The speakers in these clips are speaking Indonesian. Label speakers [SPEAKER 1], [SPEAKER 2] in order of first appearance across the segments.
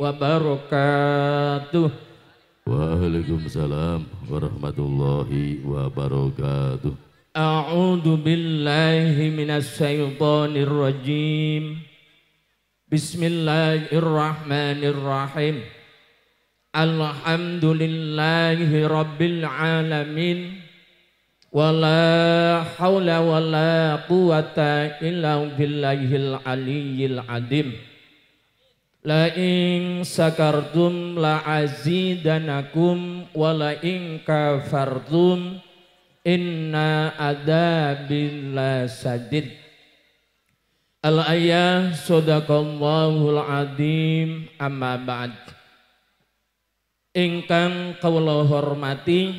[SPEAKER 1] wabarakatuh. Waalaikumsalam warahmatullahi wabarakatuh. A'udzu billahi minasyaitonir rajim. Bismillahirrahmanirrahim. Alhamdulillahi rabbil alamin. Wala haula wala quwata illa billahil aliyyil adim. La ing sakartum la azidanakum wa laing kafartum inna adabin la sadid. Al-ayah al adim amma ba'd. Ingkang kawula hormati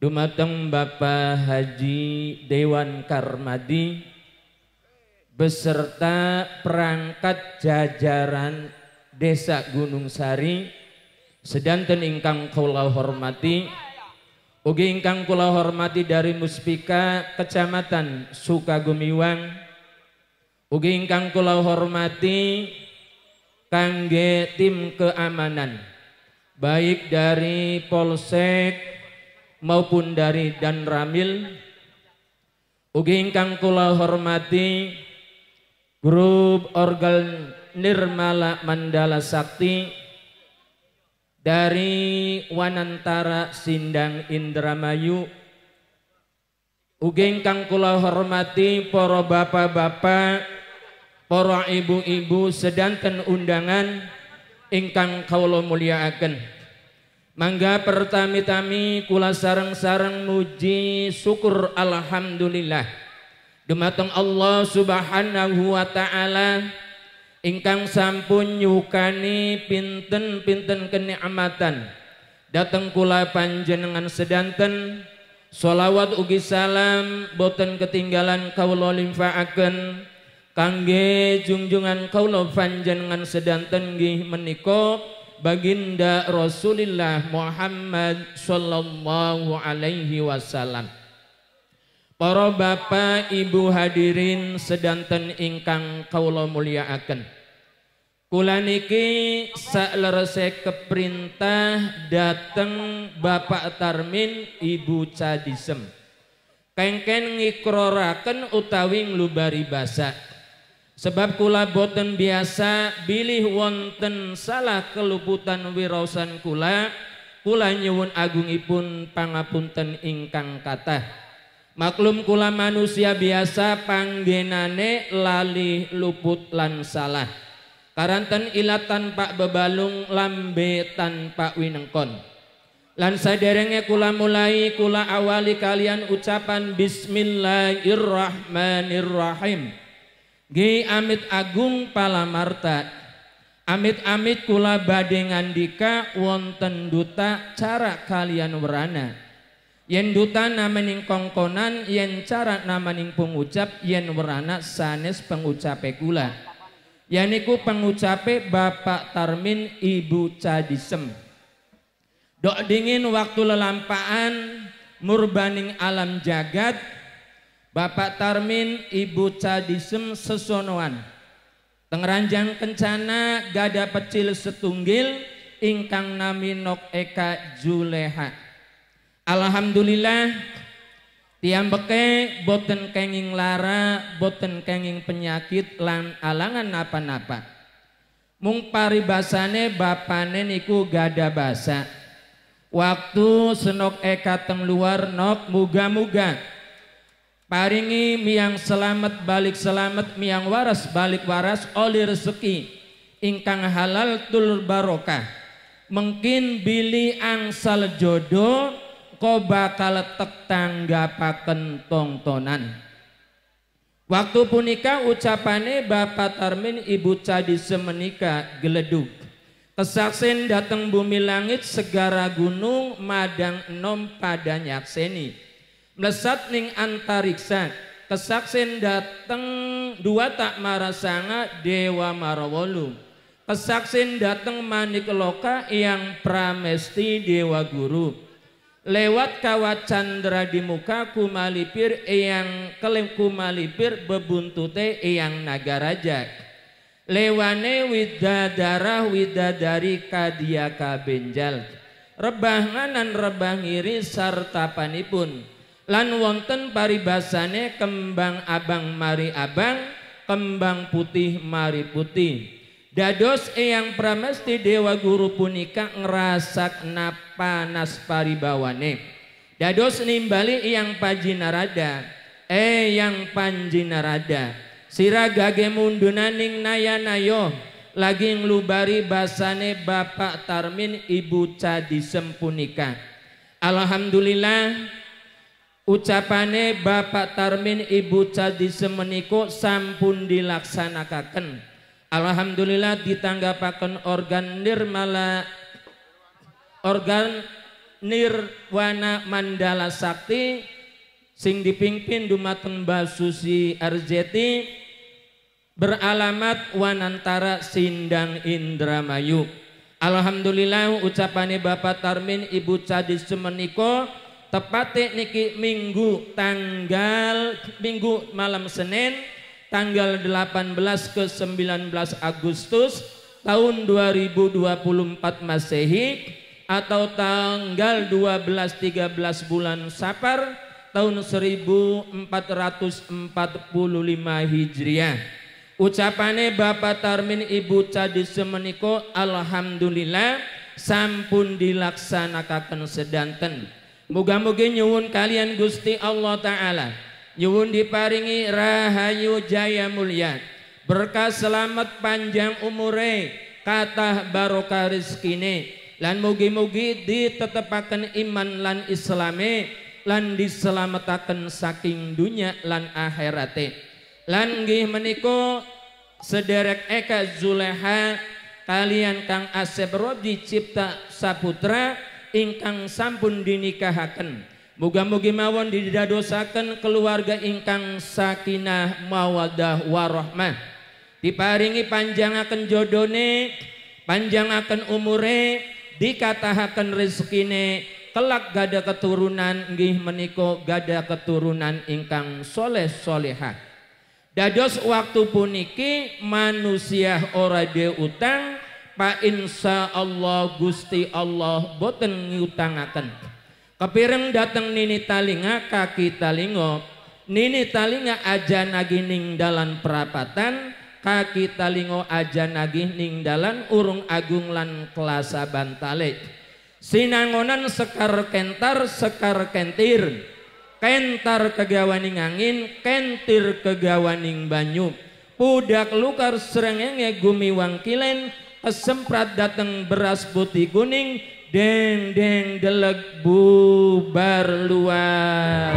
[SPEAKER 1] dumateng Bapak Haji Dewan Karmadi beserta perangkat jajaran Desa Gunung Sari sedanten ingkang kula hormati ugi ingkang kula hormati dari Muspika Kecamatan Sukagumiwang ugi ingkang kula hormati kangge tim keamanan baik dari Polsek maupun dari Danramil ugi ingkang kula hormati grup orgel Nirmala Mandala Sakti dari Wanantara Sindang Indramayu Ugeng kang kula hormati para bapak-bapak para ibu-ibu sedanten undangan ingkang kawula mulyakaken mangga pertami-tami kula sareng-sareng muji syukur alhamdulillah Dumateng Allah Subhanahu wa taala ingkang sampun nyukani pinten-pinten kenikmatan. Dateng kula panjenengan sedanten Salawat ugi salam boten ketinggalan kaulo limfaaken kangge jungjungan kaulo panjenengan sedanten nggih menika baginda Rasulillah Muhammad sallallahu alaihi wasallam. Para bapak ibu hadirin sedanten ingkang kaula mulyaaken. Kula niki saklerese keperintah dateng Bapak Tarmin Ibu Cadisem. Kengken ngikroraken utawi nglubari basa. Sebab kula boten biasa bilih wonten salah keluputan wirausan kula, kula nyuwun agungipun pangapunten ingkang kathah. Maklum kula manusia biasa panggenane lali luput lan salah. Karanten ila tanpa bebalung lambe tanpa winengkon. Lan saderenge kula mulai kula awali kalian ucapan bismillahirrahmanirrahim. Gi amit agung palamarta Amit-amit kula badengan ngandika wonten duta cara kalian werana yen duta namaning kongkonan yen cara namaning pengucap yen werana sanes pengucape kula yaniku pengucape Bapak Tarmin Ibu Cadisem dok dingin waktu lelampaan murbaning alam jagat Bapak Tarmin Ibu Cadisem sesonoan Tengeranjang kencana gada pecil setunggil ingkang nami nok eka juleha Alhamdulillah tiang beke boten kenging lara, boten kenging penyakit lan alangan napa-napa. Mung paribasane bapane niku gada basa. Waktu senok eka teng luar nok muga-muga. Paringi miang selamat balik selamat miang waras balik waras oli rezeki ingkang halal tul barokah. Mungkin bili angsal jodoh Kau bakal tetangga paken tongtonan Waktu punika ucapane Bapak Tarmin Ibu Cadi Semenika geleduk Kesaksen datang bumi langit segara gunung madang Nom pada nyakseni Melesat ning antariksa Kesaksen datang dua tak marasanga dewa marawolu Kesaksin datang manik loka yang pramesti dewa guru lewat kawat candra di muka kumalipir eyang kelem kumalipir bebuntute eyang nagarajak lewane widadarah widadari kadia kabenjal rebah nganan rebah ngiri sarta panipun lan wonten paribasane kembang abang mari abang kembang putih mari putih Dados yang pramesti dewa guru punika ngerasak napa paribawane. Dados nimbali eyang yang eyang panjinarada. Sira gage mundunaning nayanayo, lagi nglubari basane Bapak Tarmin Ibu Cadi sempunika. Alhamdulillah ucapane Bapak Tarmin Ibu Cadi semeniko sampun dilaksanakan. Alhamdulillah ditanggapakan organ nirmala organ nirwana mandala sakti sing dipimpin dumateng Basusi Arjeti beralamat Wanantara Sindang Indramayu. Alhamdulillah ucapani Bapak Tarmin Ibu Cadi Semeniko tepatnya niki minggu tanggal minggu malam Senin tanggal 18 ke 19 Agustus tahun 2024 Masehi atau tanggal 12-13 bulan Sapar tahun 1445 Hijriah. Ucapane Bapak Tarmin Ibu Cadi Semeniko Alhamdulillah sampun dilaksanakan sedanten. Moga-moga nyuwun kalian Gusti Allah Ta'ala Nyuwun diparingi rahayu jaya mulia. Berkah selamat panjang umure, kata barokah rizkine. Lan mugi-mugi ditetepakan iman lan islame, lan diselamatakan saking dunia lan akhirate. Lan gih meniko sederek Eka Zuleha kalian Kang Asep Cipta Saputra ingkang sampun dinikahaken Moga-moga mawon didadosaken keluarga ingkang sakinah mawadah warahmah. Diparingi panjang akan jodone, panjang akan umure, Dikatahakan rezekine, kelak gada keturunan gih meniko gada keturunan ingkang soleh solehah. Dados waktu puniki manusia ora de utang, pa insya Allah Gusti Allah boten akan Kepiring datang nini talinga kaki talingo. Nini talinga aja nagih ning dalan perapatan. Kaki talingo aja nagih ning dalan urung agung lan kelasa bantale. Sinangonan sekar kentar sekar kentir. Kentar kegawaning angin, kentir kegawaning banyu. Pudak lukar serengenge gumiwang kilen, kesemprat dateng beras putih kuning deng deng delek bubar luar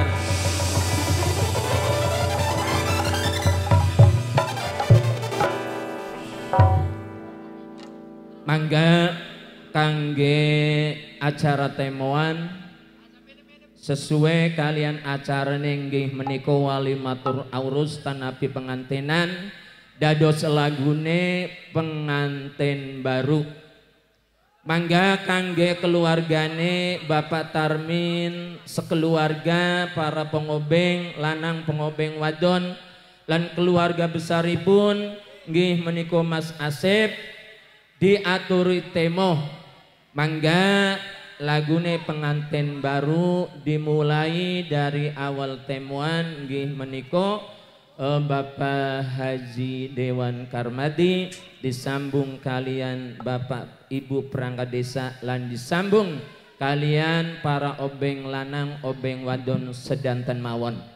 [SPEAKER 1] mangga kangge acara temuan sesuai kalian acara nenggih meniko matur aurus tanapi pengantinan dados lagune pengantin baru Mangga kangge keluargane Bapak Tarmin sekeluarga para pengobeng lanang pengobeng wadon lan keluarga besaripun nggih menika Mas Asep diaturi temo. mangga lagune pengantin baru dimulai dari awal temuan nggih menika uh, Bapak Haji Dewan Karmadi disambung kalian Bapak Ibu perangkat desa lan disambung kalian para obeng lanang obeng wadon sedanten mawon